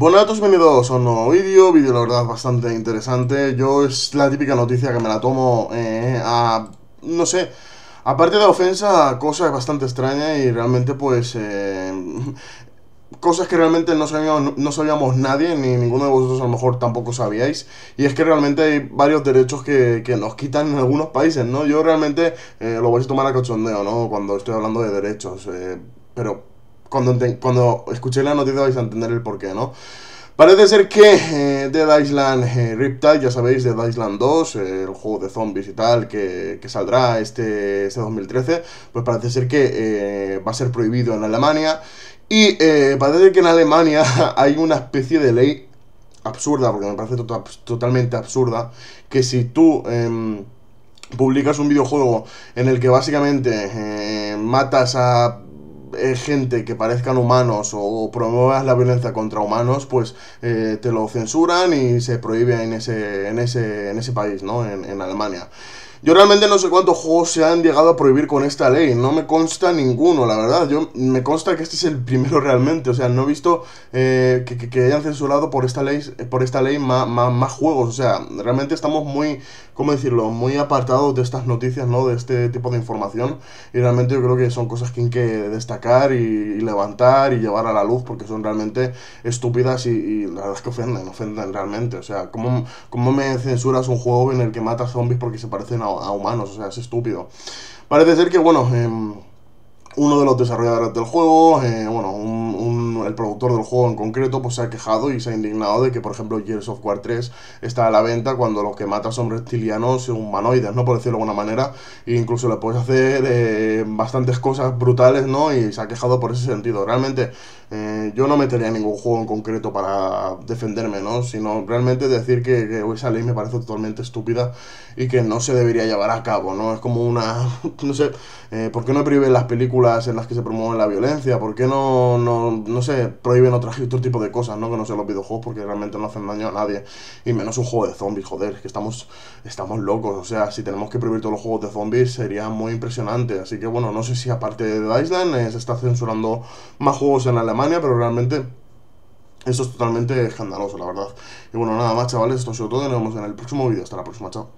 todos, bienvenidos a un nuevo vídeo, vídeo la verdad bastante interesante. Yo es la típica noticia que me la tomo eh, a, no sé, aparte de ofensa, cosa bastante extraña y realmente pues... Eh, cosas que realmente no sabíamos, no sabíamos nadie, ni ninguno de vosotros a lo mejor tampoco sabíais, y es que realmente hay varios derechos que, nos quitan en algunos países, ¿no? Yo realmente eh, lo voy a tomar a cochondeo, ¿no? Cuando estoy hablando de derechos, eh, pero cuando, escuché la noticia vais a entender el porqué, ¿no? Parece ser que eh, Dead Island eh, Riptide, ya sabéis, Dead Island 2, eh, el juego de zombies y tal que, saldrá este, este 2013, pues parece ser que eh, va a ser prohibido en Alemania. Y parece que en Alemania hay una especie de ley absurda, porque me parece totalmente absurda, que si tú em, publicas un videojuego en el que básicamente matas a eh, gente que parezcan humanos o, promuevas la violencia contra humanos, pues eh, te lo censuran y se prohíbe en ese, en ese, país, ¿no? en Alemania. Yo realmente no sé cuántos juegos se han llegado a prohibir con esta ley. No me consta ninguno, la verdad. Yo me consta que este es el primero realmente. O sea, no he visto eh, que, hayan censurado por esta ley, eh, por esta ley más, más, juegos. O sea, realmente estamos muy, ¿cómo decirlo? Muy apartados de estas noticias, ¿no? De este tipo de información. Y realmente yo creo que son cosas que hay que destacar y, levantar y llevar a la luz porque son realmente estúpidas y, las la verdad es que ofenden, ofenden realmente. O sea, ¿cómo, ¿cómo me censuras un juego en el que matas zombies porque se parecen a a, humanos, o sea, es estúpido. Parece ser que, bueno, em, uno de los desarrolladores del juego, eh, bueno, un el productor del juego en concreto pues se ha quejado y se ha indignado de que, por ejemplo, Gears of War 3 está a la venta cuando los que matas son reptilianos y humanoides, ¿no? Por decirlo de alguna manera. E incluso le puedes hacer eh, bastantes cosas brutales, ¿no? Y se ha quejado por ese sentido. Realmente, eh, yo no metería ningún juego en concreto para defenderme, ¿no? Sino realmente decir que, esa ley me parece totalmente estúpida y que no se debería llevar a cabo, ¿no? Es como una... no sé, eh, ¿por qué no prohíben las películas en las que se promueve la violencia? ¿Por qué no, no, no sé, prohíben otro tipo de cosas, ¿no? Que no sean los videojuegos porque realmente no hacen daño a nadie. Y menos un juego de zombies, joder, que estamos, estamos locos. O sea, si tenemos que prohibir todos los juegos de zombies sería muy impresionante. Así que bueno, no sé si aparte de Island eh, se está censurando más juegos en Alemania, pero realmente... Eso es totalmente escandaloso, la verdad. Y bueno, nada más, chavales, esto ha sido todo. Nos vemos en el próximo vídeo. Hasta la próxima, chao.